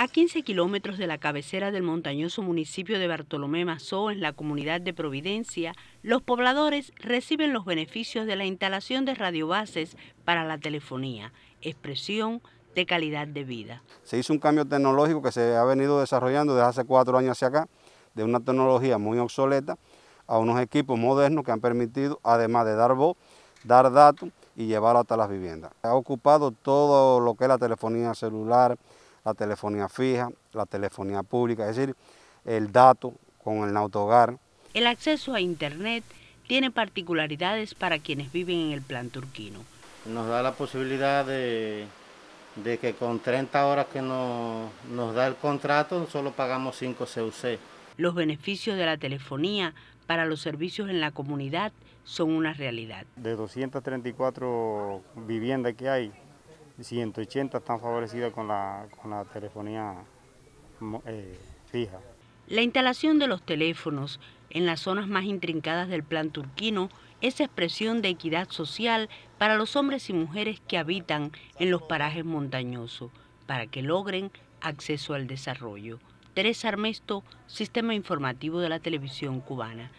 A 15 kilómetros de la cabecera del montañoso municipio de Bartolomé Mazó, en la comunidad de Providencia, los pobladores reciben los beneficios de la instalación de radiobases para la telefonía, expresión de calidad de vida. Se hizo un cambio tecnológico que se ha venido desarrollando desde hace cuatro años hacia acá, de una tecnología muy obsoleta a unos equipos modernos que han permitido, además de dar voz, dar datos y llevarlo hasta las viviendas. Ha ocupado todo lo que es la telefonía celular, la telefonía fija, la telefonía pública, es decir, el dato con el nautogar. El acceso a Internet tiene particularidades para quienes viven en el plan turquino. Nos da la posibilidad de, que con 30 horas que nos, nos da el contrato solo pagamos 5 CUC. Los beneficios de la telefonía para los servicios en la comunidad son una realidad. De 234 viviendas que hay, 180 están favorecidas con la, telefonía eh, fija. La instalación de los teléfonos en las zonas más intrincadas del plan turquino es expresión de equidad social para los hombres y mujeres que habitan en los parajes montañosos, para que logren acceso al desarrollo. Teresa Armesto, Sistema Informativo de la Televisión Cubana.